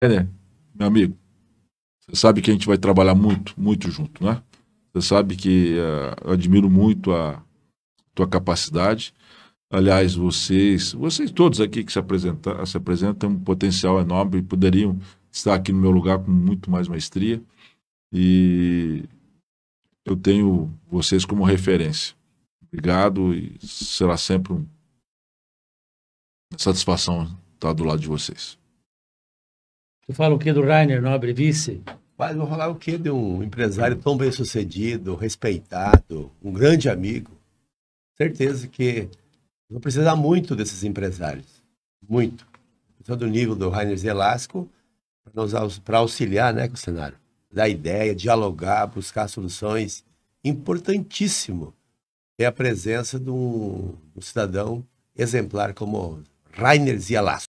Renner, meu amigo, você sabe que a gente vai trabalhar muito, muito junto, né? Você sabe que uh, eu admiro muito a tua capacidade. Aliás, vocês, vocês todos aqui que se, apresenta, se apresentam, um potencial enorme e poderiam estar aqui no meu lugar com muito mais maestria. E eu tenho vocês como referência. Obrigado e será sempre uma satisfação estar do lado de vocês. Tu fala o que do Rainer Nobre Vice? Vai, vou o que de um empresário tão bem sucedido, respeitado, um grande amigo. Certeza que não precisa muito desses empresários. Muito. Precisa do nível do Rainer Zelasco para auxiliar né, com o cenário. Dar ideia, dialogar, buscar soluções. Importantíssimo é a presença de um, um cidadão exemplar como Rainer Zelasco.